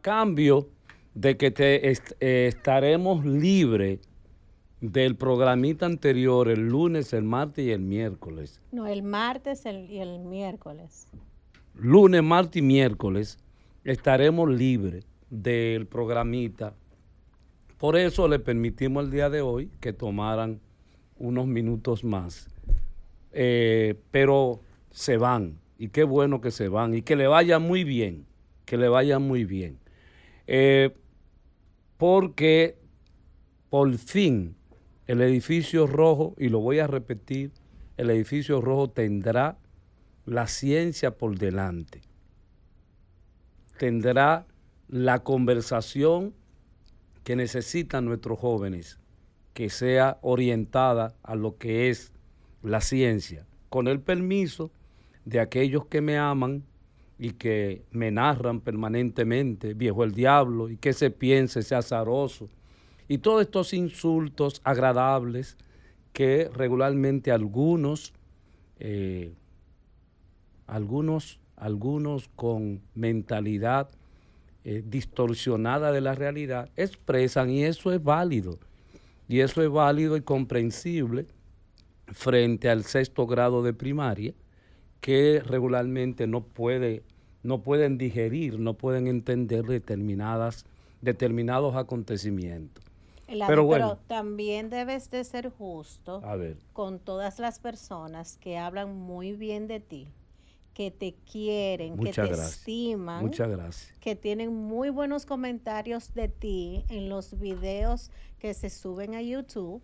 cambio de que te eh, estaremos libres del programita anterior, el lunes, el martes y el miércoles. No, el martes y el miércoles. Lunes, martes y miércoles estaremos libres del programita. Por eso le permitimos el día de hoy que tomaran unos minutos más. Eh, pero se van, y qué bueno que se van, y que le vaya muy bien, que le vaya muy bien. Eh, porque por fin el edificio rojo, y lo voy a repetir, el edificio rojo tendrá la ciencia por delante, tendrá la conversación que necesitan nuestros jóvenes, que sea orientada a lo que es la ciencia, con el permiso de aquellos que me aman y que me narran permanentemente, viejo el diablo, y que se piense, sea azaroso, y todos estos insultos agradables que regularmente algunos, eh, algunos, algunos con mentalidad eh, distorsionada de la realidad expresan, y eso es válido, y eso es válido y comprensible frente al sexto grado de primaria, que regularmente no, puede, no pueden digerir, no pueden entender determinadas, determinados acontecimientos. pero, bueno, también debes de ser justo con todas las personas que hablan muy bien de ti, que te quieren, que te estiman, Muchas gracias. que tienen muy buenos comentarios de ti en los videos que se suben a YouTube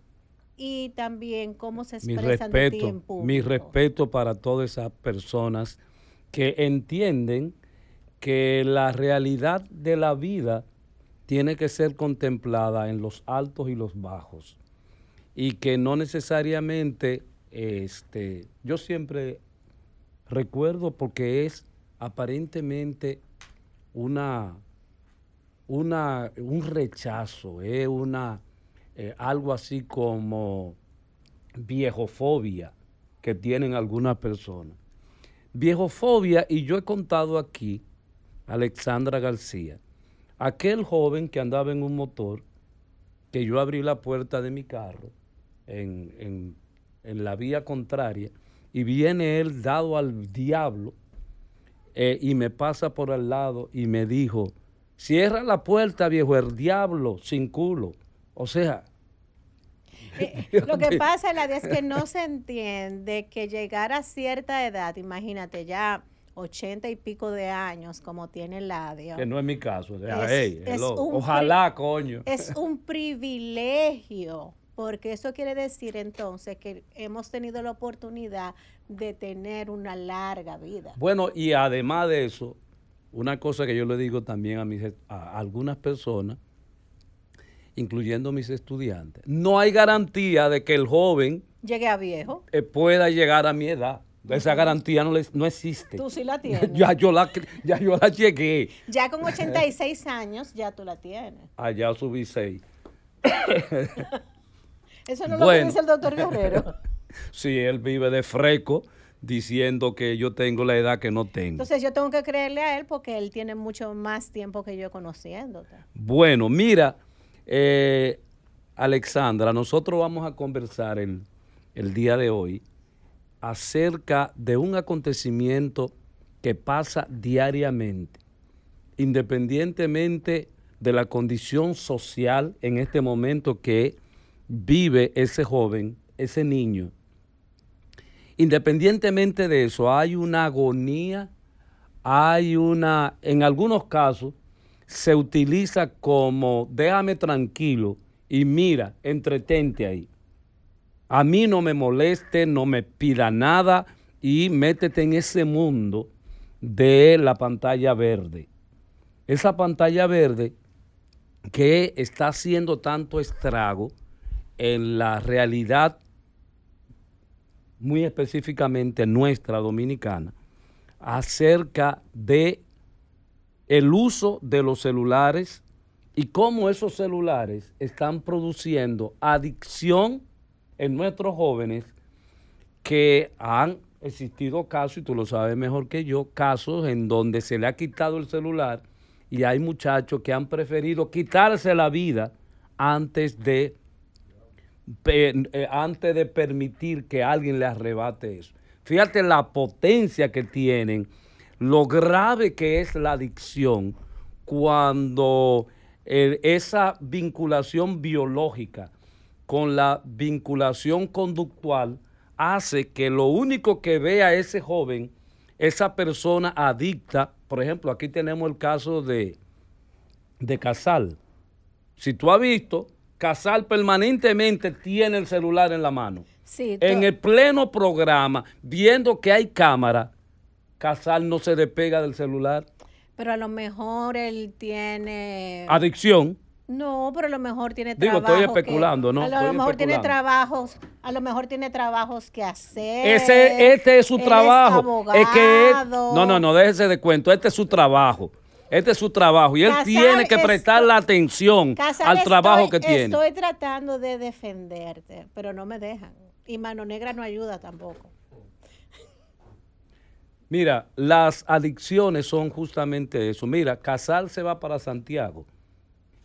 y también cómo se expresan mi respeto, en público. Mi respeto para todas esas personas que entienden que la realidad de la vida tiene que ser contemplada en los altos y los bajos y que no necesariamente, este, yo siempre recuerdo porque es aparentemente una, una un rechazo, es eh, una eh, algo así como viejofobia que tienen algunas personas. Viejofobia, y yo he contado aquí, Alexandra García, aquel joven que andaba en un motor, que yo abrí la puerta de mi carro en, la vía contraria, y viene él dado al diablo, eh, y me pasa por al lado y me dijo, cierra la puerta, viejo, el diablo, sin culo. O sea... Eh, eh, lo que pasa, la es que no se entiende que llegar a cierta edad, imagínate ya ochenta y pico de años como tiene Ladio. Que no es mi caso. Ojalá, coño. Es un privilegio, porque eso quiere decir entonces que hemos tenido la oportunidad de tener una larga vida. Bueno, y además de eso, una cosa que yo le digo también a, mis, a algunas personas, incluyendo mis estudiantes. No hay garantía de que el joven llegue a viejo, eh, pueda llegar a mi edad. Esa garantía no, no existe. Tú sí la tienes. ya, yo la, yo la llegué. Ya con 86 años, ya tú la tienes. Ah, ya subí 6. Eso no lo dice el doctor Guerrero. sí, él vive de freco diciendo que yo tengo la edad que no tengo. Entonces yo tengo que creerle a él porque él tiene mucho más tiempo que yo conociéndote. Bueno, mira, eh, Alexandra, nosotros vamos a conversar en el día de hoy acerca de un acontecimiento que pasa diariamente, independientemente de la condición social en este momento que vive ese joven, ese niño. Independientemente de eso, hay una agonía, hay una, en algunos casos, se utiliza como déjame tranquilo y mira, entretente ahí. A mí no me moleste, no me pida nada y métete en ese mundo de la pantalla verde. Esa pantalla verde que está haciendo tanto estrago en la realidad muy específicamente nuestra dominicana acerca de el uso de los celulares y cómo esos celulares están produciendo adicción en nuestros jóvenes que han existido casos, y tú lo sabes mejor que yo, casos en donde se le ha quitado el celular y hay muchachos que han preferido quitarse la vida antes de, eh, antes de permitir que alguien le arrebate eso. Fíjate la potencia que tienen lo grave que es la adicción cuando eh, esa vinculación biológica con la vinculación conductual hace que lo único que vea ese joven, esa persona adicta, por ejemplo, aquí tenemos el caso de, de Casal. Si tú has visto, Casal permanentemente tiene el celular en la mano. en el pleno programa, viendo que hay cámara, Casal no se despega del celular. Pero a lo mejor él tiene... Adicción. No, pero a lo mejor tiene trabajo. Digo, estoy especulando, ¿no? A lo, mejor tiene trabajos, a lo mejor tiene trabajos que hacer. Ese, este es su trabajo. Es, que no, no, no, déjese de cuento. Este es su trabajo. Este es su trabajo y él tiene que prestar la atención al trabajo que tiene. Estoy tratando de defenderte, pero no me dejan. Y Mano Negra no ayuda tampoco. Mira, las adicciones son justamente eso. Mira, Casal se va para Santiago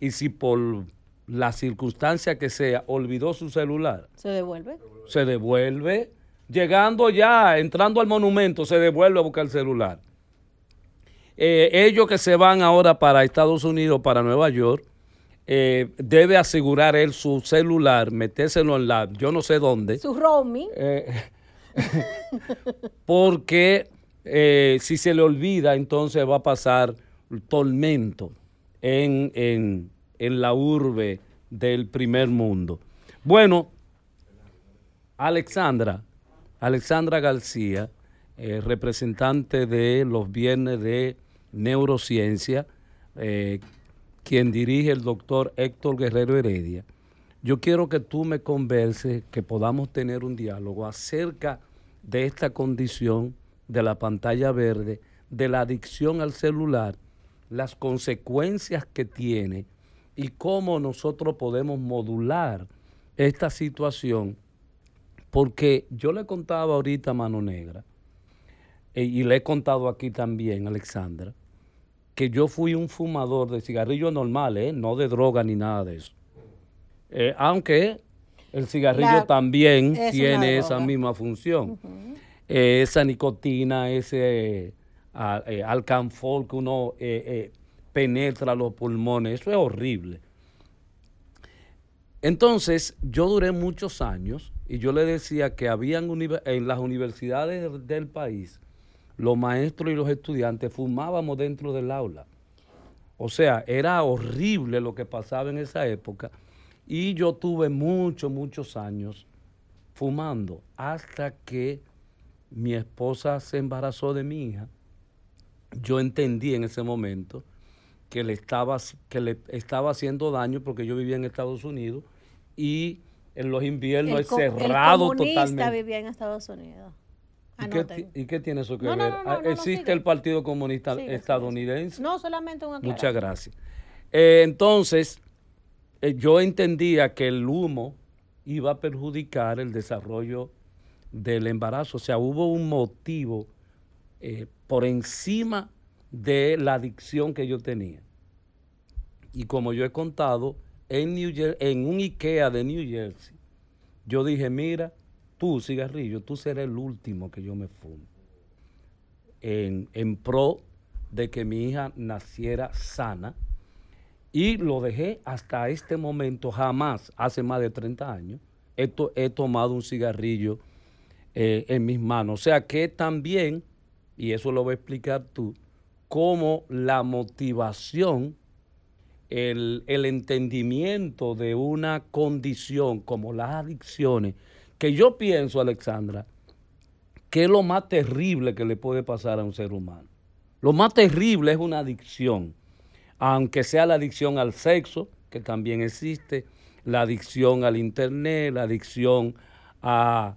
y si por la circunstancia que sea olvidó su celular. ¿Se devuelve? Se devuelve. Llegando ya, entrando al monumento, se devuelve a buscar el celular. Eh, ellos que se van ahora para Estados Unidos, para Nueva York, eh, debe asegurar él su celular, metérselo en la, yo no sé dónde. Su roaming. Eh, porque eh, si se le olvida, entonces va a pasar tormento en, la urbe del primer mundo. Bueno, Alexandra, Alexandra García, eh, representante de los viernes de neurociencia, eh, quien dirige el doctor Héctor Guerrero Heredia. Yo quiero que tú me converses, que podamos tener un diálogo acerca de esta condición de la pantalla verde, de la adicción al celular, las consecuencias que tiene y cómo nosotros podemos modular esta situación. Porque yo le contaba ahorita a Mano Negra, e, y le he contado aquí también, Alexandra, que yo fui un fumador de cigarrillos normales, ¿eh? no de droga ni nada de eso. Eh, aunque el cigarrillo también tiene esa misma función esa nicotina, ese ah, eh, alcanfor que uno eh, eh, penetra los pulmones. Eso es horrible. Entonces, yo duré muchos años y yo le decía que habían en las universidades del país, los maestros y los estudiantes fumábamos dentro del aula. O sea, era horrible lo que pasaba en esa época. Y yo tuve muchos, muchos años fumando hasta que mi esposa se embarazó de mi hija, yo entendí en ese momento que le estaba, que le estaba haciendo daño porque yo vivía en Estados Unidos y en los inviernos el es cerrado el comunista vivía en Estados Unidos. ¿Y qué, tiene eso que ver? ¿Existe el Partido Comunista Estadounidense? No, solamente un una Muchas gracias. Eh, entonces, eh, yo entendía que el humo iba a perjudicar el desarrollo del embarazo. O sea, hubo un motivo eh, por encima de la adicción que yo tenía. Y como yo he contado, en, New en un IKEA de New Jersey, yo dije, mira, tú, cigarrillo, tú serás el último que yo me fumo. En, pro de que mi hija naciera sana. Y lo dejé hasta este momento, jamás, hace más de 30 años, he tomado un cigarrillo eh, en mis manos. O sea que también, y eso lo voy a explicar tú, como la motivación, el, el entendimiento de una condición como las adicciones, que yo pienso, Alexandra, que es lo más terrible que le puede pasar a un ser humano. Lo más terrible es una adicción, aunque sea la adicción al sexo, que también existe, la adicción al internet, la adicción a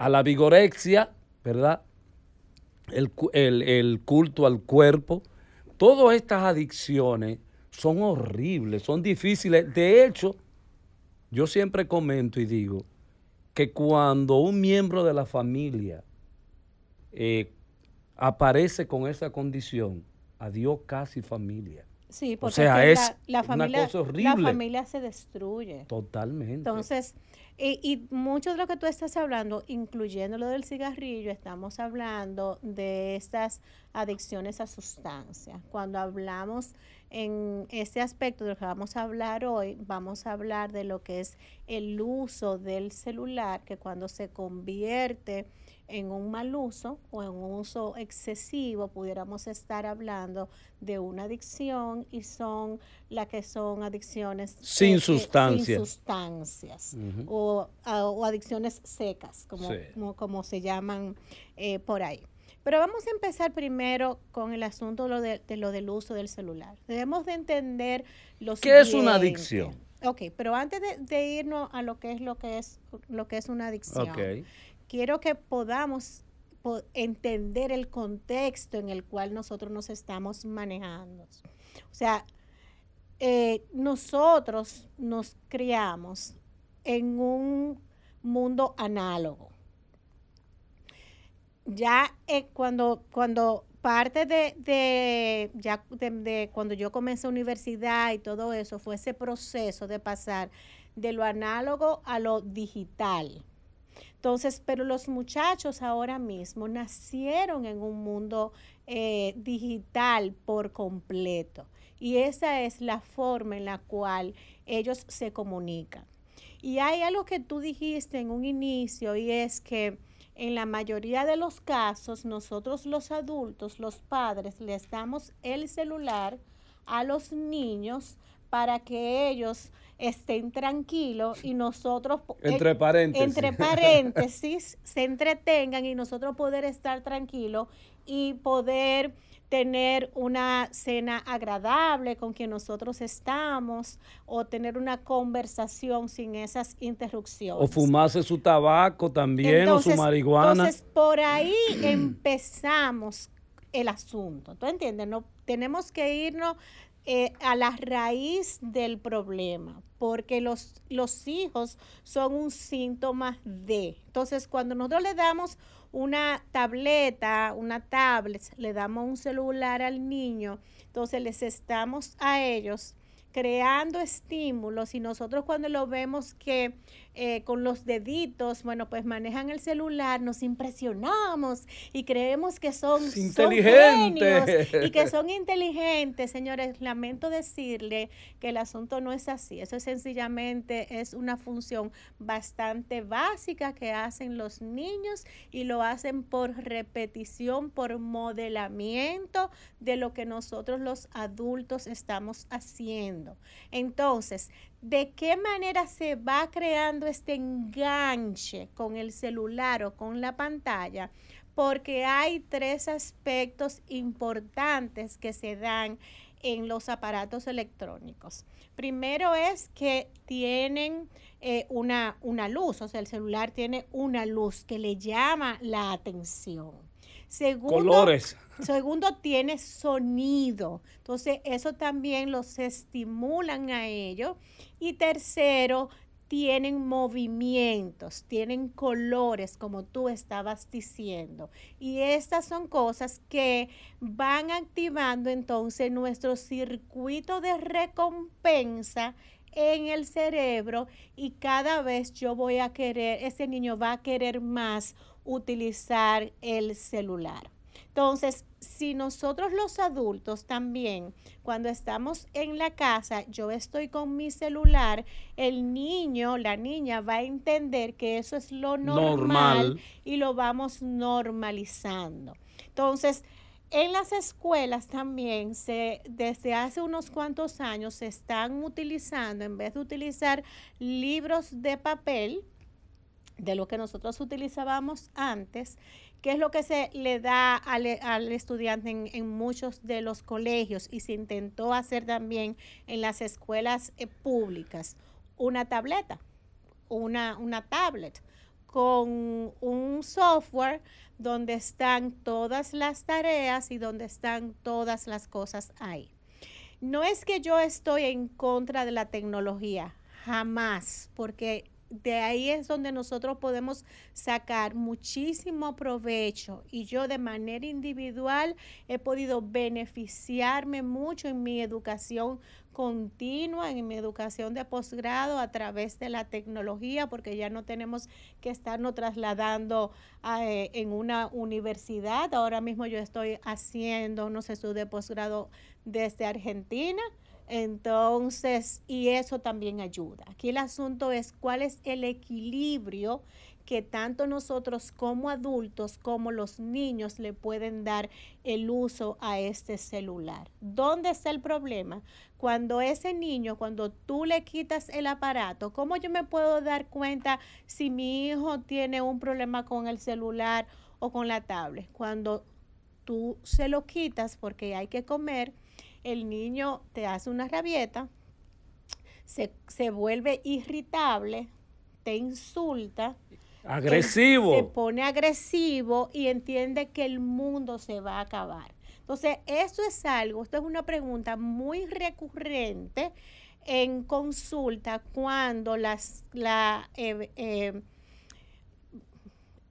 a la vigorexia, ¿verdad? El, culto al cuerpo. Todas estas adicciones son horribles, son difíciles. De hecho, yo siempre comento y digo que cuando un miembro de la familia eh, aparece con esa condición, adiós casi familia. Sí, porque o sea, es la, familia, la familia se destruye. Totalmente. Entonces, y, eh, y, mucho de lo que tú estás hablando, incluyendo lo del cigarrillo, estamos hablando de estas adicciones a sustancias. Cuando hablamos en este aspecto de lo que vamos a hablar hoy, vamos a hablar de lo que es el uso del celular, que cuando se convierte en un mal uso o en un uso excesivo, pudiéramos estar hablando de una adicción y son las que son adicciones sin eh, sustancias, o, adicciones secas, como, como, se llaman eh, por ahí. Pero vamos a empezar primero con el asunto de, lo del uso del celular. Debemos de entender lo ¿Qué es una adicción? Ok, pero antes de, irnos a lo que es lo que es lo que es una adicción quiero que podamos entender el contexto en el cual nosotros nos estamos manejando. O sea, eh, nosotros nos criamos en un mundo análogo. Ya eh, cuando, cuando parte de, ya de cuando yo comencé universidad y todo eso fue ese proceso de pasar de lo análogo a lo digital. Entonces, pero los muchachos ahora mismo nacieron en un mundo eh, digital por completo y esa es la forma en la cual ellos se comunican. Y hay algo que tú dijiste en un inicio y es que en la mayoría de los casos nosotros los adultos, los padres, les damos el celular a los niños para que ellos estén tranquilos y nosotros... Eh, entre paréntesis. Entre paréntesis, se entretengan y nosotros poder estar tranquilos y poder tener una cena agradable con quien nosotros estamos o tener una conversación sin esas interrupciones. O fumarse su tabaco también o su marihuana. Entonces, por ahí empezamos el asunto. ¿Tú entiendes? No, tenemos que irnos eh, a la raíz del problema, porque los, los hijos son un síntoma de. Entonces, cuando nosotros le damos una tableta, una tablet, le damos un celular al niño, entonces les estamos a ellos creando estímulos y nosotros cuando lo vemos que eh, con los deditos, bueno, pues manejan el celular, nos impresionamos y creemos que son, inteligentes y que son inteligentes. Señores, lamento decirle que el asunto no es así. Eso es sencillamente es una función bastante básica que hacen los niños y lo hacen por repetición, por modelamiento de lo que nosotros los adultos estamos haciendo. Entonces, de qué manera se va creando este enganche con el celular o con la pantalla, porque hay tres aspectos importantes que se dan en los aparatos electrónicos. Primero es que tienen eh, una, una luz, o sea, el celular tiene una luz que le llama la atención. Segundo, Colores. Segundo, tiene sonido. Entonces, eso también los estimulan a ellos. Y tercero, tienen movimientos, tienen colores, como tú estabas diciendo. Y estas son cosas que van activando entonces nuestro circuito de recompensa en el cerebro y cada vez yo voy a querer, ese niño va a querer más utilizar el celular. Entonces, si nosotros los adultos también, cuando estamos en la casa, yo estoy con mi celular, el niño, la niña va a entender que eso es lo normal, y lo vamos normalizando. Entonces, en las escuelas también se, desde hace unos cuantos años se están utilizando, en vez de utilizar libros de papel, de lo que nosotros utilizábamos antes, que es lo que se le da al, estudiante en, muchos de los colegios y se intentó hacer también en las escuelas eh, públicas, una tableta, una, una tablet con un software donde están todas las tareas y donde están todas las cosas ahí. No es que yo estoy en contra de la tecnología, jamás, porque de ahí es donde nosotros podemos sacar muchísimo provecho y yo de manera individual he podido beneficiarme mucho en mi educación continua, en mi educación de posgrado a través de la tecnología, porque ya no tenemos que estarnos trasladando eh, en una universidad. Ahora mismo yo estoy haciendo unos estudios de posgrado desde Argentina. Entonces, y eso también ayuda. Aquí el asunto es cuál es el equilibrio que tanto nosotros como adultos como los niños le pueden dar el uso a este celular. ¿Dónde está el problema? Cuando ese niño, cuando tú le quitas el aparato, ¿cómo yo me puedo dar cuenta si mi hijo tiene un problema con el celular o con la tablet? Cuando tú se lo quitas porque hay que comer, el niño te hace una rabieta, se, vuelve irritable, te insulta. Agresivo. Se pone agresivo y entiende que el mundo se va a acabar. Entonces, eso es algo, esto es una pregunta muy recurrente en consulta cuando las, la, eh, eh,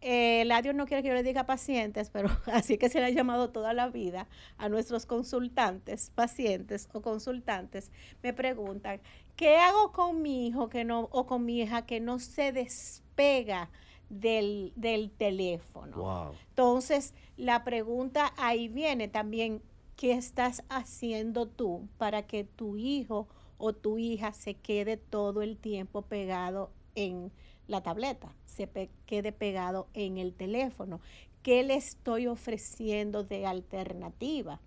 eh, la no quiere que yo le diga pacientes, pero así que se le ha llamado toda la vida a nuestros consultantes, pacientes o consultantes, me preguntan, ¿qué hago con mi hijo que no, o con mi hija que no se despega del, teléfono? Entonces, la pregunta ahí viene también, ¿qué estás haciendo tú para que tu hijo o tu hija se quede todo el tiempo pegado en la tableta, se quede pegado en el teléfono. ¿Qué le estoy ofreciendo de alternativa?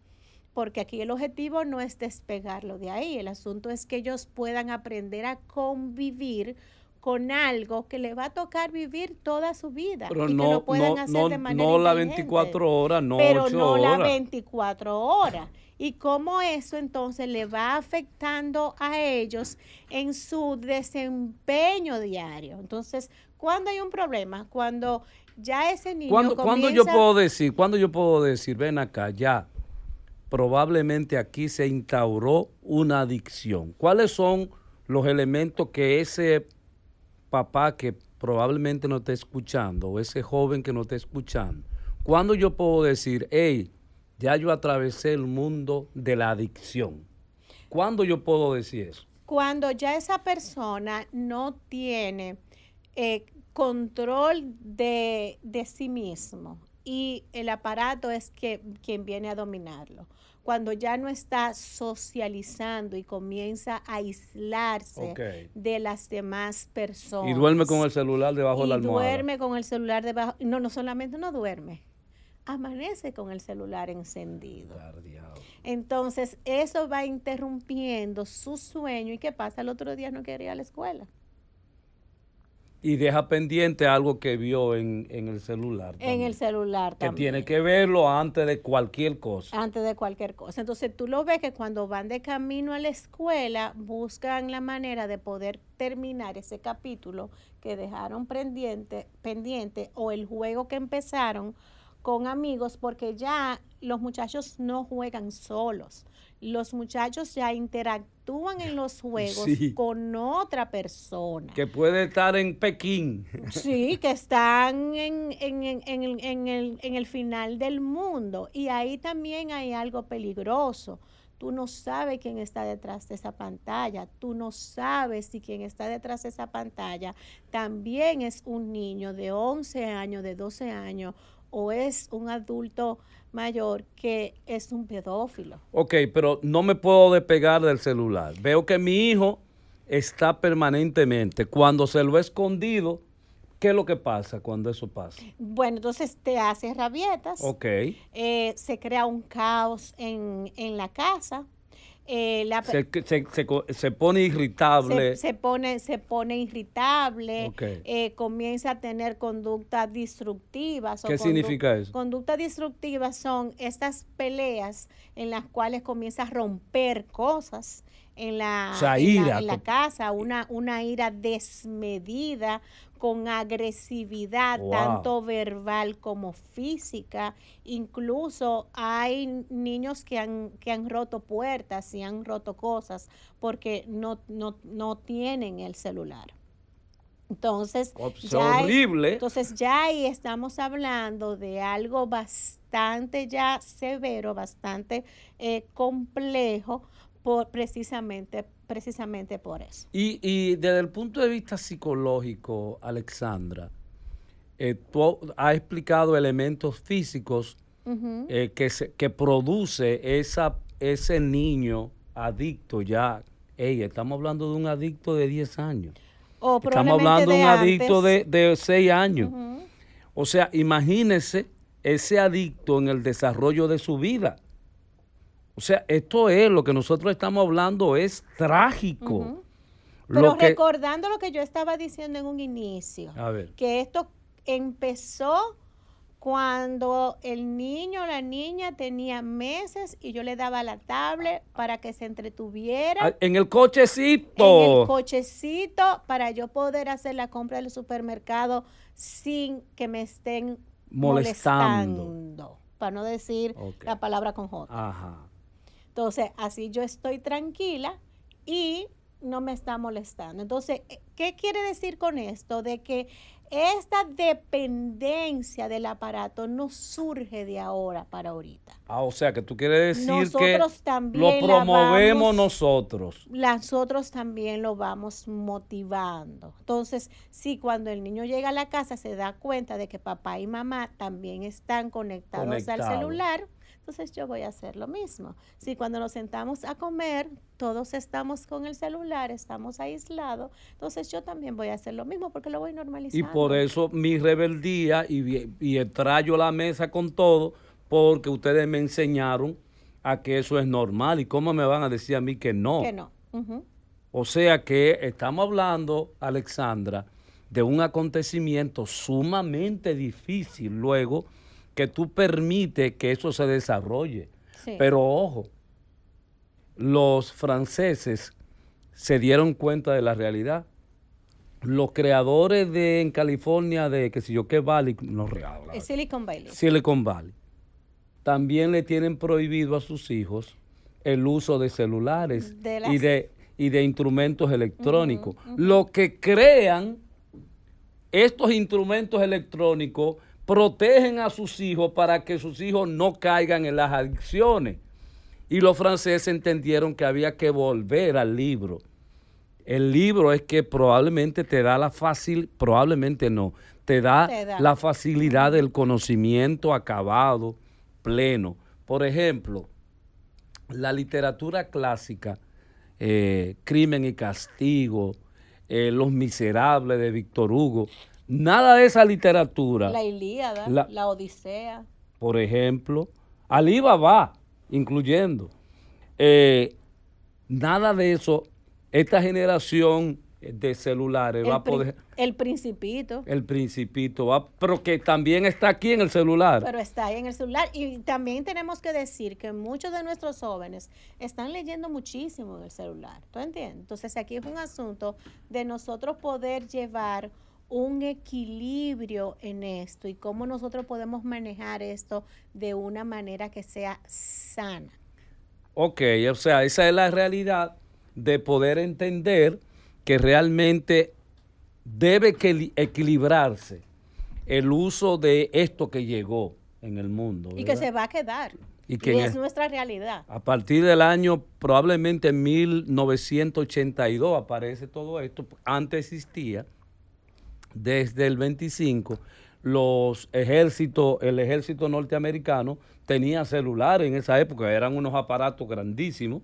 Porque aquí el objetivo no es despegarlo de ahí, el asunto es que ellos puedan aprender a convivir con algo que le va a tocar vivir toda su vida. Pero y no, que lo puedan hacer de manera no la 24 horas, no Pero no la 24 horas. Y cómo eso entonces le va afectando a ellos en su desempeño diario. Entonces, cuando hay un problema? Cuando ya ese niño cuando yo puedo decir? cuando yo puedo decir? Ven acá, ya. Probablemente aquí se instauró una adicción. ¿Cuáles son los elementos que ese papá que probablemente no está escuchando o ese joven que no está escuchando, ¿cuándo yo puedo decir, hey, ya yo atravesé el mundo de la adicción? ¿Cuándo yo puedo decir eso? Cuando ya esa persona no tiene eh, control de, de, sí mismo y el aparato es que, quien viene a dominarlo cuando ya no está socializando y comienza a aislarse de las demás personas. Y duerme con el celular debajo del de la Duerme con el celular debajo. No, no solamente no duerme amanece con el celular encendido. Entonces, eso va interrumpiendo su sueño y qué pasa, el otro día no quería ir a la escuela. Y deja pendiente algo que vio en, el celular. en el celular también. Que tiene que verlo antes de cualquier cosa. Antes de cualquier cosa. Entonces tú lo ves que cuando van de camino a la escuela buscan la manera de poder terminar ese capítulo que dejaron pendiente, pendiente o el juego que empezaron con amigos porque ya los muchachos no juegan solos. Los muchachos ya interactúan en los juegos con otra persona. Que puede estar en Pekín. Sí, que están en, en, el, en, el, final del mundo. Y ahí también hay algo peligroso. Tú no sabes quién está detrás de esa pantalla. Tú no sabes si quien está detrás de esa pantalla también es un niño de 11 años, de 12 años o es un adulto mayor que es un pedófilo. Ok, pero no me puedo despegar del celular. Veo que mi hijo está permanentemente. Cuando se lo he escondido, ¿qué es lo que pasa cuando eso pasa? Bueno, entonces te hace rabietas. Ok. Eh, se crea un caos en, en la casa. Eh, la, se, se, se, pone irritable. Se, pone, se pone irritable, eh, comienza a tener conductas destructivas, ¿Qué significa eso? Conductas destructivas son estas peleas en las cuales comienza a romper cosas en la, la, en la casa, una, una ira desmedida, con agresividad, tanto verbal como física. Incluso hay niños que han, que han roto puertas y han roto cosas porque no, no, tienen el celular. Entonces, oh, pues, ya entonces ya ahí estamos hablando de algo bastante ya severo, bastante eh, complejo, por, precisamente precisamente por eso. Y, desde el punto de vista psicológico, Alexandra, eh, tú has explicado elementos físicos eh, que, que produce esa, ese niño adicto ya. ella, estamos hablando de un adicto de 10 años. estamos hablando de un adicto de, de 6 años. O sea, imagínese ese adicto en el desarrollo de su vida. O sea, esto es lo que nosotros estamos hablando, es trágico. Pero recordando lo que yo estaba diciendo en un inicio, que esto empezó cuando el niño o la niña tenía meses y yo le daba la tablet para que se entretuviera. Ah, en el cochecito. En el cochecito para yo poder hacer la compra del supermercado sin que me estén molestando. para no decir la palabra con J. Ajá. Entonces, así yo estoy tranquila y no me está molestando. Entonces, eh, ¿qué quiere decir con esto? De que esta dependencia del aparato no surge de ahora para ahorita. Ah, o sea que tú quieres decir nosotros que también lo promovemos nosotros. Nosotros también lo vamos motivando. Entonces, si cuando el niño llega a la casa se da cuenta de que papá y mamá también están conectados al celular entonces yo voy a hacer lo mismo. Si cuando nos sentamos a comer, todos estamos con el celular, estamos aislados, entonces yo también voy a hacer lo mismo porque lo voy normalizando. Y por eso mi rebeldía y, y trayo la mesa con todo, porque ustedes me enseñaron a que eso es normal. ¿Y cómo me van a decir a mí que no? Que no. O sea que estamos hablando, Alexandra, de un acontecimiento sumamente difícil luego que tú permites que eso se desarrolle. Pero ojo, los franceses se dieron cuenta de la realidad. Los creadores de en California de que si yo qué Valley, no real. Silicon Valley. Silicon Valley. También le tienen prohibido a sus hijos el uso de celulares y, de, y de instrumentos electrónicos. Lo que crean estos instrumentos electrónicos protegen a sus hijos para que sus hijos no caigan en las adicciones. Y los franceses entendieron que había que volver al libro. El libro es que probablemente te da la fácil, probablemente no, te da, la facilidad del conocimiento acabado, pleno. Por ejemplo, la literatura clásica, eh, Crimen y Castigo, eh, Los Miserables de Víctor Hugo, Nada de esa literatura. La Ilíada, la, Odisea. Por ejemplo, va, incluyendo. Eh, nada de eso, esta generación de celulares va a poder... El principito. El principito, va, pero que también está aquí en el celular. Pero está ahí en el celular. Y también tenemos que decir que muchos de nuestros jóvenes están leyendo muchísimo en el celular. ¿Tú entiendes? Entonces aquí es un asunto de nosotros poder llevar un equilibrio en esto y cómo nosotros podemos manejar esto de una manera que sea sana. Ok, o sea, esa es la realidad de poder entender que realmente debe que equilibrarse el uso de esto que llegó en el mundo. Y que se va a quedar. Y que y es nuestra realidad. A partir del año probablemente 1982 aparece todo esto, antes existía, desde el 25 los ejércitos, el ejército norteamericano tenía celular en esa época, eran unos aparatos grandísimos,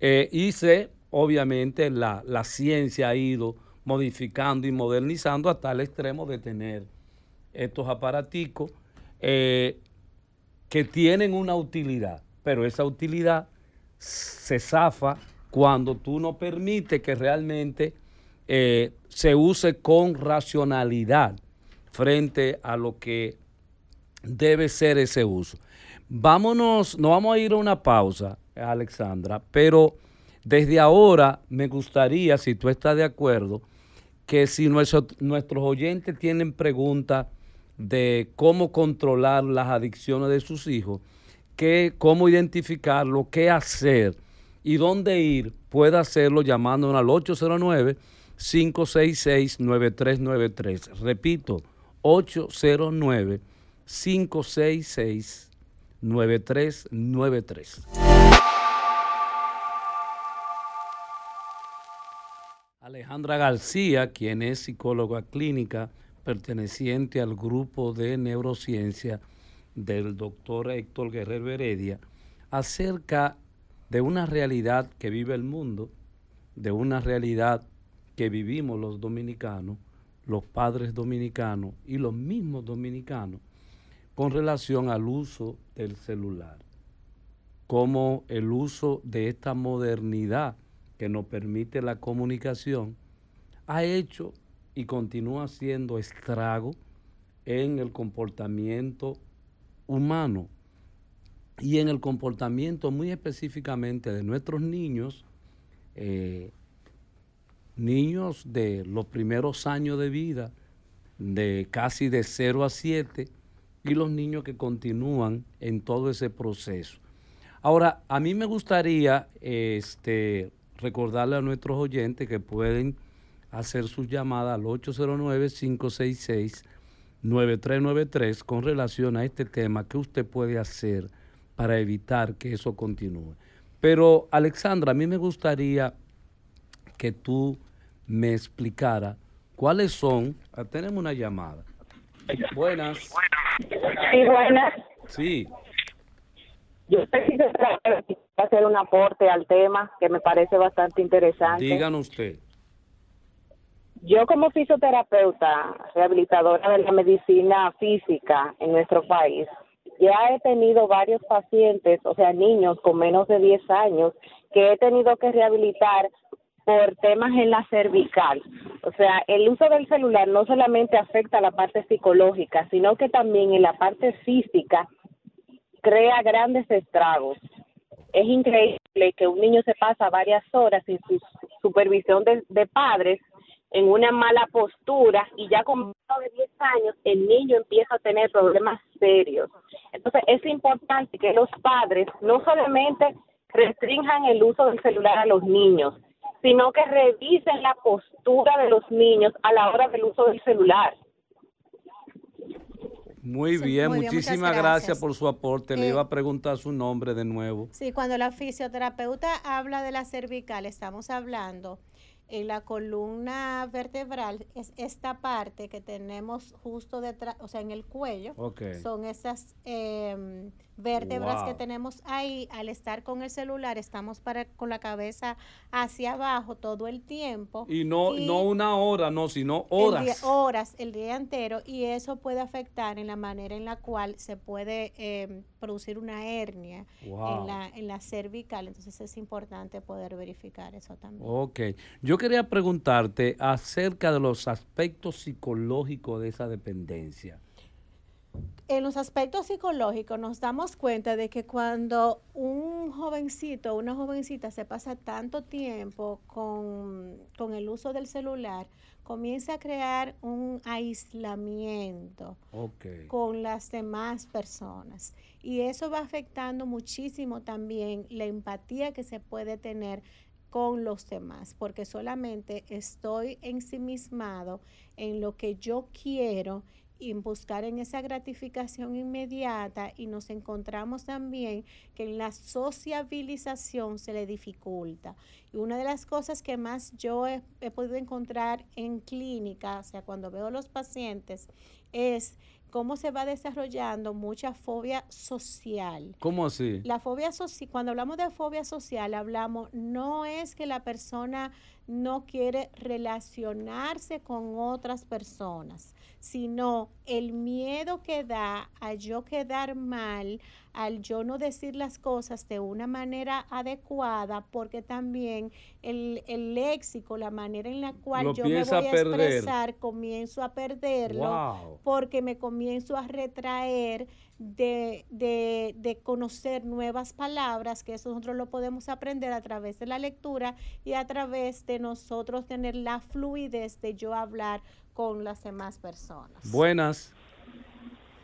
eh, y se, obviamente, la, ciencia ha ido modificando y modernizando hasta el extremo de tener estos aparaticos eh, que tienen una utilidad, pero esa utilidad se zafa cuando tú no permites que realmente eh, se use con racionalidad frente a lo que debe ser ese uso. Vámonos, no vamos a ir a una pausa, Alexandra, pero desde ahora me gustaría, si tú estás de acuerdo, que si nuestros oyentes tienen preguntas de cómo controlar las adicciones de sus hijos, que, cómo identificarlo, qué hacer y dónde ir, puede hacerlo llamándonos al 809. 566-9393. Repito, 809-566-9393. Alejandra García, quien es psicóloga clínica perteneciente al grupo de neurociencia del doctor Héctor Guerrero Heredia, acerca de una realidad que vive el mundo, de una realidad que vivimos los dominicanos, los padres dominicanos y los mismos dominicanos con relación al uso del celular, como el uso de esta modernidad que nos permite la comunicación, ha hecho y continúa haciendo estrago en el comportamiento humano y en el comportamiento muy específicamente de nuestros niños, eh, niños de los primeros años de vida, de casi de 0 a 7, y los niños que continúan en todo ese proceso. Ahora, a mí me gustaría este, recordarle a nuestros oyentes que pueden hacer su llamada al 809-566-9393 con relación a este tema, que usted puede hacer para evitar que eso continúe. Pero, Alexandra, a mí me gustaría que tú me explicara cuáles son. Ah, tenemos una llamada. Buenas. Sí, buenas. Sí. Yo hacer un aporte al tema que me parece bastante interesante. Digan usted. Yo como fisioterapeuta, rehabilitadora de la medicina física en nuestro país, ya he tenido varios pacientes, o sea, niños con menos de 10 años, que he tenido que rehabilitar por temas en la cervical. O sea, el uso del celular no solamente afecta a la parte psicológica, sino que también en la parte física crea grandes estragos. Es increíble que un niño se pasa varias horas sin su supervisión de, padres en una mala postura y ya con de 10 años el niño empieza a tener problemas serios. Entonces es importante que los padres no solamente restrinjan el uso del celular a los niños, sino que revisen la postura de los niños a la hora del uso del celular. Muy bien, muchísimas gracias. por su aporte. Le eh, iba a preguntar su nombre de nuevo. Sí, cuando la fisioterapeuta habla de la cervical, estamos hablando en la columna vertebral es esta parte que tenemos justo detrás, o sea, en el cuello. Son esas em, vértebras que tenemos ahí. Al estar con el celular, estamos para, con la cabeza hacia abajo todo el tiempo. Y no, no una hora, no, sino horas. horas, el día entero. Y eso puede afectar en la manera en la cual se puede em, producir una hernia en, la, en la cervical. Entonces es importante poder verificar eso también. Ok. Yo quería preguntarte acerca de los aspectos psicológicos de esa dependencia. En los aspectos psicológicos nos damos cuenta de que cuando un jovencito o una jovencita se pasa tanto tiempo con, el uso del celular, comienza a crear un aislamiento con las demás personas. Y eso va afectando muchísimo también la empatía que se puede tener con los demás, porque solamente estoy ensimismado en lo que yo quiero y buscar en esa gratificación inmediata y nos encontramos también que en la sociabilización se le dificulta. Y una de las cosas que más yo he, podido encontrar en clínica, o sea, cuando veo los pacientes, es cómo se va desarrollando mucha fobia social. ¿Cómo así? La fobia social, cuando hablamos de fobia social, hablamos, no es que la persona no quiere relacionarse con otras personas, sino el miedo que da a yo quedar mal, al yo no decir las cosas de una manera adecuada, porque también el, el léxico, la manera en la cual yo me voy a, expresar, comienzo a perderlo, porque me comienzo a retraer de, de, de, conocer nuevas palabras, que eso nosotros lo podemos aprender a través de la lectura y a través de nosotros tener la fluidez de yo hablar con las demás personas. Buenas.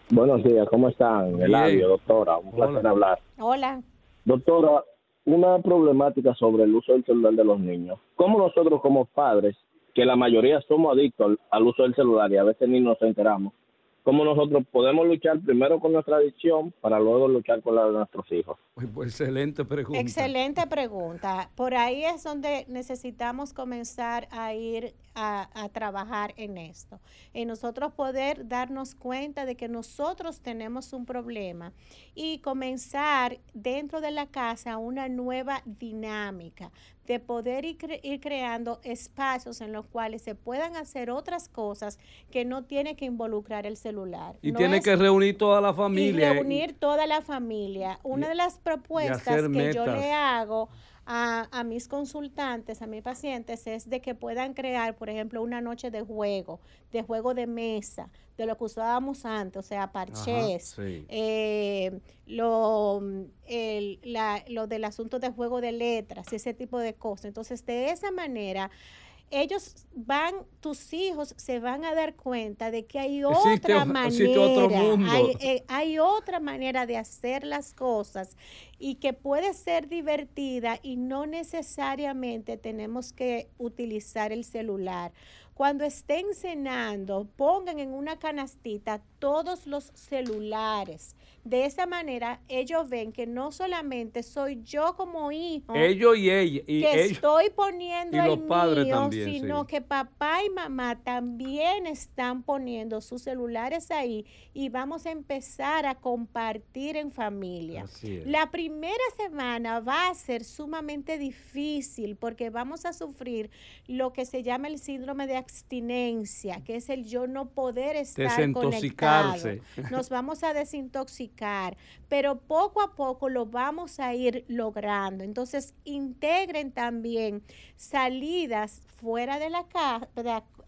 Buenos días, ¿cómo están? el audio doctora, un placer hablar. Hola. Doctora, una problemática sobre el uso del celular de los niños. ¿Cómo nosotros como padres, que la mayoría somos adictos al uso del celular y a veces ni nos enteramos, cómo nosotros podemos luchar primero con nuestra adicción para luego luchar con la de nuestros hijos. Pues excelente pregunta. Excelente pregunta. Por ahí es donde necesitamos comenzar a ir a, a trabajar en esto. En nosotros poder darnos cuenta de que nosotros tenemos un problema y comenzar dentro de la casa una nueva dinámica de poder ir, creando espacios en los cuales se puedan hacer otras cosas que no tiene que involucrar el celular. Y tiene que reunir toda la familia. Y eh, reunir toda la familia. Una de las propuestas que yo le hago a, mis consultantes, a mis pacientes, es de que puedan crear, por ejemplo, una noche de juego, de juego de mesa, de lo que usábamos antes, o sea, parches, eh, lo, el, la, lo del asunto de juego de letras, ese tipo de cosas. Entonces, de esa manera ellos van, tus hijos se van a dar cuenta de que hay otra manera, hay, eh, hay, otra manera de hacer las cosas y que puede ser divertida y no necesariamente tenemos que utilizar el celular. Cuando estén cenando, pongan en una canastita todos los celulares de esa manera, ellos ven que no solamente soy yo como hijo. Ellos y ella. que estoy poniendo y el los padres sino que papá y mamá también están poniendo sus celulares ahí y vamos a empezar a compartir en familia. La primera semana va a ser sumamente difícil porque vamos a sufrir lo que se llama el síndrome de abstinencia, que es el yo no poder estar conectado. Nos vamos a desintoxicar pero poco a poco lo vamos a ir logrando. Entonces, integren también salidas fuera de la casa,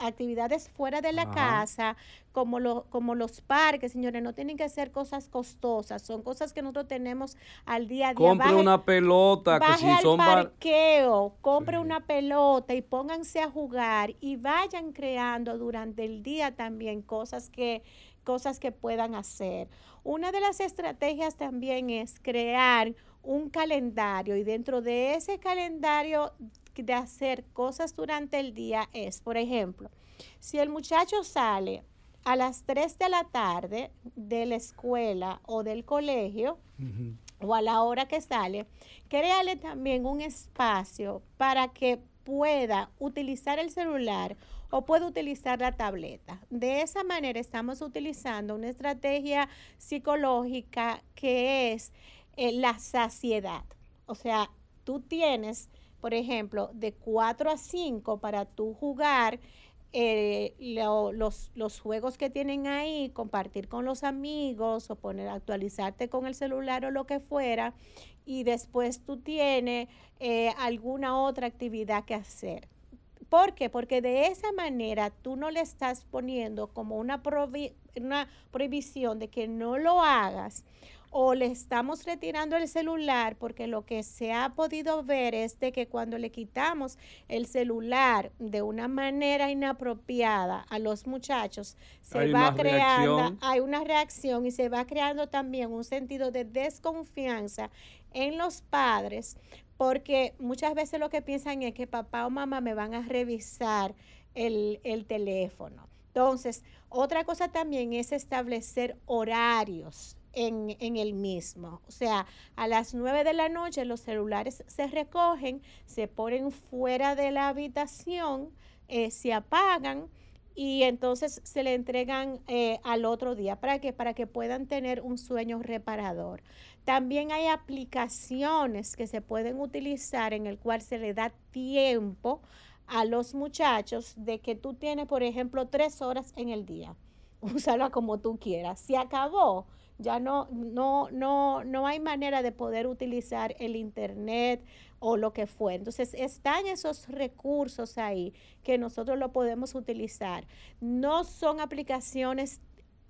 actividades fuera de la casa, como, los como los parques, señores, no tienen que ser cosas costosas, son cosas que nosotros tenemos al día a día. Compre una pelota, que si al son parqueo, compre una pelota y pónganse a jugar y vayan creando durante el día también cosas que cosas que puedan hacer. Una de las estrategias también es crear un calendario y dentro de ese calendario de hacer cosas durante el día es, por ejemplo, si el muchacho sale a las 3 de la tarde de la escuela o del colegio, o a la hora que sale, créale también un espacio para que pueda utilizar el celular o puede utilizar la tableta. De esa manera estamos utilizando una estrategia psicológica que es eh, la saciedad. O sea, tú tienes, por ejemplo, de 4 a 5 para tú jugar. Eh, los, juegos que tienen ahí, compartir con los amigos o poner, actualizarte con el celular o lo que fuera, y después tú tienes eh, alguna otra actividad que hacer. ¿Por qué? Porque de esa manera tú no le estás poniendo como una, una prohibición de que no lo hagas o le estamos retirando el celular porque lo que se ha podido ver es de que cuando le quitamos el celular de una manera inapropiada a los muchachos, se va creando, hay una reacción y se va creando también un sentido de desconfianza en los padres porque muchas veces lo que piensan es que papá o mamá me van a revisar el, teléfono. Entonces, otra cosa también es establecer horarios en, el mismo. O sea, a las 9 de la noche los celulares se recogen, se ponen fuera de la habitación, eh, se apagan y entonces se le entregan eh, al otro día. ¿Para que Para que puedan tener un sueño reparador. También hay aplicaciones que se pueden utilizar en el cual se le da tiempo a los muchachos de que tú tienes, por ejemplo, tres horas en el día. úsala como tú quieras. Se acabó ya no, no, no, no hay manera de poder utilizar el internet o lo que fue. Entonces están esos recursos ahí que nosotros lo podemos utilizar. No son aplicaciones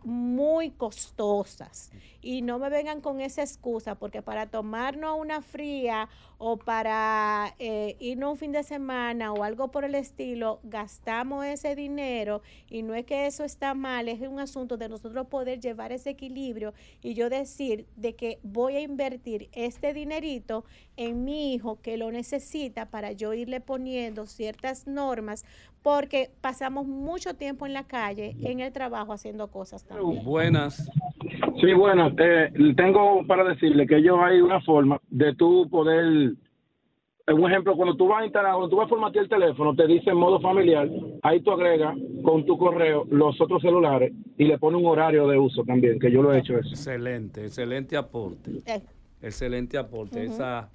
muy costosas. Y no me vengan con esa excusa, porque para tomarnos una fría o para eh, irnos un fin de semana o algo por el estilo, gastamos ese dinero y no es que eso está mal, es un asunto de nosotros poder llevar ese equilibrio y yo decir de que voy a invertir este dinerito en mi hijo que lo necesita para yo irle poniendo ciertas normas porque pasamos mucho tiempo en la calle, en el trabajo, haciendo cosas también. Buenas. Sí, buenas. tengo para decirle que yo hay una forma de tú poder un ejemplo, cuando tú vas a instalar, cuando tú vas a formatear el teléfono, te dice en modo familiar, ahí tú agregas con tu correo los otros celulares y le pone un horario de uso también, que yo lo he hecho eso. Excelente, excelente aporte. Eh. Excelente aporte. Esa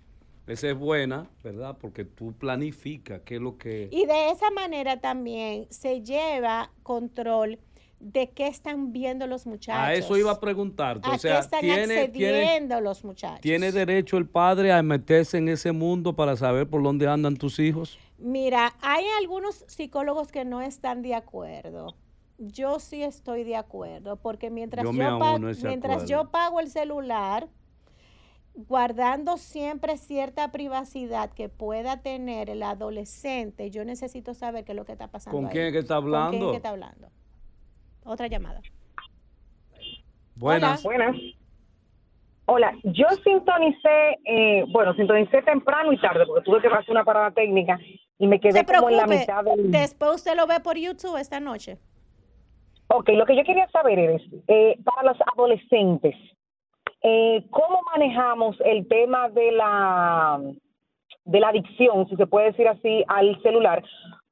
esa es buena, ¿verdad? Porque tú planificas qué es lo que... Y de esa manera también se lleva control de qué están viendo los muchachos. A eso iba a preguntarte. ¿A qué están accediendo los muchachos? ¿Tiene derecho el padre a meterse en ese mundo para saber por dónde andan tus hijos? Mira, hay algunos psicólogos que no están de acuerdo. Yo sí estoy de acuerdo, porque mientras mientras yo pago el celular, guardando siempre cierta privacidad que pueda tener el adolescente, yo necesito saber qué es lo que está pasando. ¿Con quién está hablando? está hablando? Otra llamada. Buenas. Hola. Buenas. Hola, yo sintonicé, eh, bueno, sintonicé temprano y tarde porque tuve que pasar una parada técnica y me quedé como en la mitad del... Después usted lo ve por YouTube esta noche. Ok, lo que yo quería saber es, eh, para los adolescentes, eh, ¿Cómo manejamos el tema de la, de la adicción, si se puede decir así, al celular?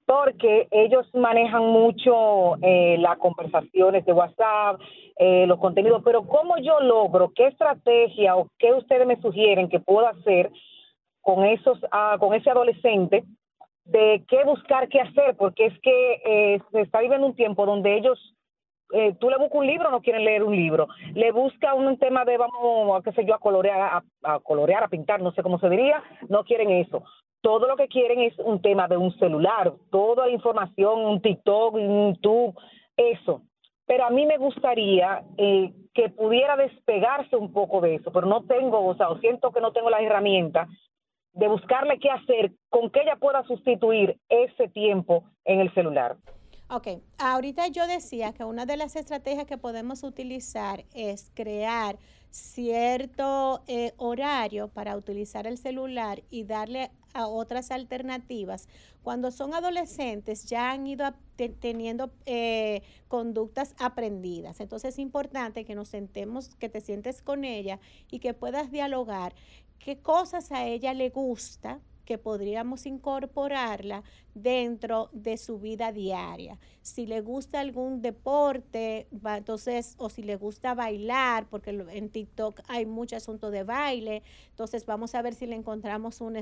Porque ellos manejan mucho eh, las conversaciones de WhatsApp, eh, los contenidos, pero ¿cómo yo logro, qué estrategia o qué ustedes me sugieren que puedo hacer con, esos, ah, con ese adolescente de qué buscar, qué hacer? Porque es que se está viviendo un tiempo donde ellos eh, tú le buscas un libro, no quieren leer un libro. Le busca un tema de, vamos, a qué sé yo, a colorear, a, colorear, a pintar, no sé cómo se diría, no quieren eso. Todo lo que quieren es un tema de un celular, toda la información, un TikTok, un YouTube, eso. Pero a mí me gustaría eh, que pudiera despegarse un poco de eso, pero no tengo, o sea, siento que no tengo las herramientas de buscarle qué hacer, con que ella pueda sustituir ese tiempo en el celular. Ok, ahorita yo decía que una de las estrategias que podemos utilizar es crear cierto eh, horario para utilizar el celular y darle a otras alternativas. Cuando son adolescentes ya han ido teniendo eh, conductas aprendidas. Entonces es importante que nos sentemos, que te sientes con ella y que puedas dialogar qué cosas a ella le gusta, que podríamos incorporarla dentro de su vida diaria. Si le gusta algún deporte, entonces, o si le gusta bailar, porque en TikTok hay mucho asunto de baile, entonces vamos a ver si le encontramos una,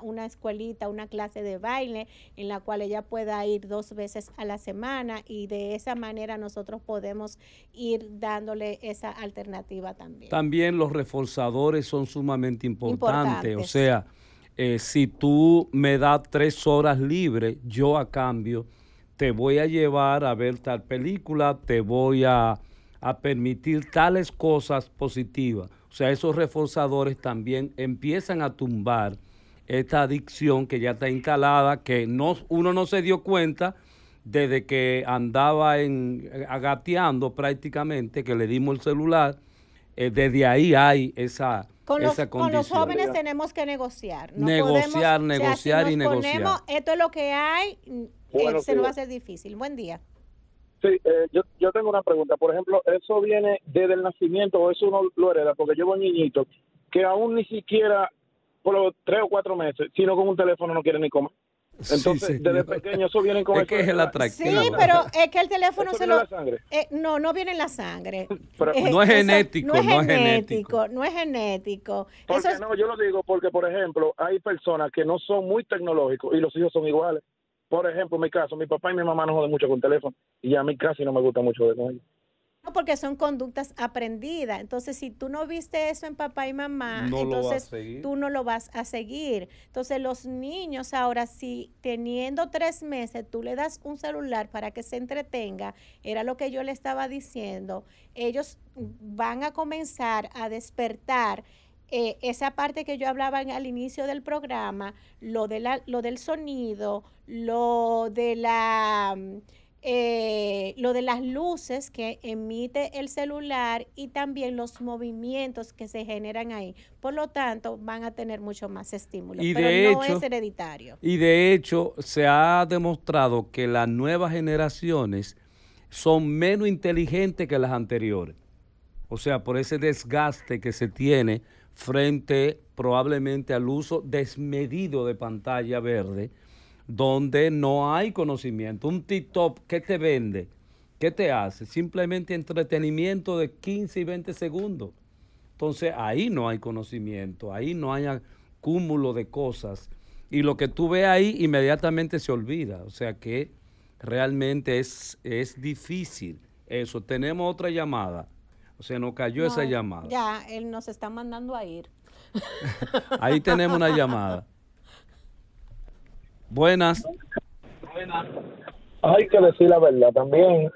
una, escuelita, una clase de baile en la cual ella pueda ir dos veces a la semana y de esa manera nosotros podemos ir dándole esa alternativa también. También los reforzadores son sumamente importantes, importantes. o sea, eh, si tú me das tres horas libres, yo a cambio te voy a llevar a ver tal película, te voy a, permitir tales cosas positivas. O sea, esos reforzadores también empiezan a tumbar esta adicción que ya está instalada, que no, uno no se dio cuenta desde que andaba en, eh, agateando prácticamente, que le dimos el celular, eh, desde ahí hay esa, con los, jóvenes tenemos que negociar. negociar, negociar y negociar. esto es lo que hay, mm, eh, se nos va a hacer difícil. Buen día. Sí, eh, yo, tengo una pregunta. Por ejemplo, ¿eso viene desde el nacimiento o eso uno lo hereda? Porque yo un niñito que aún ni siquiera por los tres o cuatro meses, sino con un teléfono no quiere ni comer. Entonces, desde pequeño eso viene con que es el atractivo. Sí, pero es que el teléfono se lo. Eh, no, no viene en la sangre. Eh, no, es genético, no es genético, no es genético. No no, yo lo digo porque, por ejemplo, hay personas que no son muy tecnológicos y los hijos son iguales. Por ejemplo, en mi caso, mi papá y mi mamá no joden mucho con teléfono y a mí casi no me gusta mucho de con ellos porque son conductas aprendidas. Entonces, si tú no viste eso en papá y mamá, entonces tú no lo vas a seguir. Entonces, los niños ahora, si teniendo tres meses, tú le das un celular para que se entretenga, era lo que yo le estaba diciendo, ellos van a comenzar a despertar eh, esa parte que yo hablaba al inicio del programa, lo, lo del sonido, lo de la... Mm, eh, lo de las luces que emite el celular y también los movimientos que se generan ahí. Por lo tanto, van a tener mucho más estímulo. pero no es hereditario. Y de hecho, se ha demostrado que las nuevas generaciones son menos inteligentes que las anteriores. O sea, por ese desgaste que se tiene frente probablemente al uso desmedido de pantalla verde, donde no hay conocimiento. Un TikTok ¿qué te vende, ¿qué te hace? Simplemente entretenimiento de 15 y 20 segundos. Entonces ahí no hay conocimiento, ahí no hay cúmulo de cosas. Y lo que tú ves ahí inmediatamente se olvida. O sea que realmente es, difícil eso. Tenemos otra llamada. O sea, nos cayó esa llamada. Ya, él nos está mandando a ir. ahí tenemos una llamada. Buenas. Hay que decir la verdad también.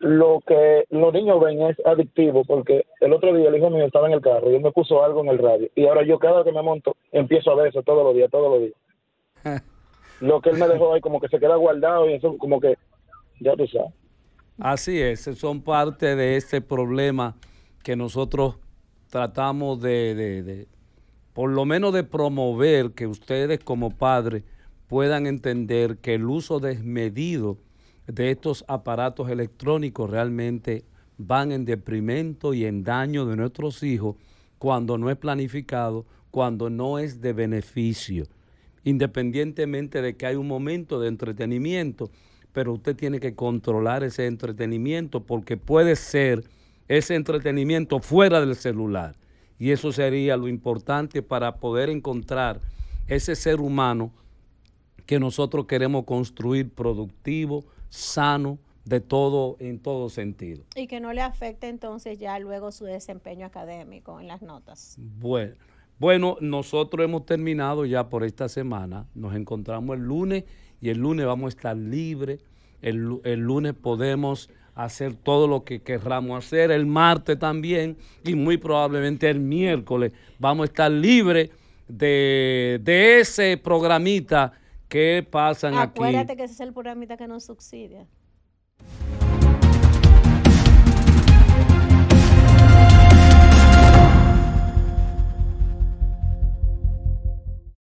Lo que los niños ven es adictivo porque el otro día el hijo mío estaba en el carro y él me puso algo en el radio y ahora yo cada vez que me monto empiezo a ver eso todos los días, todos los días. lo que él me dejó ahí como que se queda guardado y eso como que ya tú sabes. Así es, son parte de este problema que nosotros tratamos de, de por lo menos de promover que ustedes como padres puedan entender que el uso desmedido de estos aparatos electrónicos realmente van en deprimento y en daño de nuestros hijos cuando no es planificado, cuando no es de beneficio. Independientemente de que hay un momento de entretenimiento, pero usted tiene que controlar ese entretenimiento porque puede ser ese entretenimiento fuera del celular. Y eso sería lo importante para poder encontrar ese ser humano que nosotros queremos construir productivo, sano, de todo, en todo sentido. Y que no le afecte entonces ya luego su desempeño académico en las notas. Bueno, bueno, nosotros hemos terminado ya por esta semana. Nos encontramos el lunes y el lunes vamos a estar libres. El, lunes podemos hacer todo lo que querramos hacer. El martes también y muy probablemente el miércoles vamos a estar libres de, de ese programita ¿Qué pasan Acuérdate aquí? Acuérdate que ese es el programita que nos subsidia.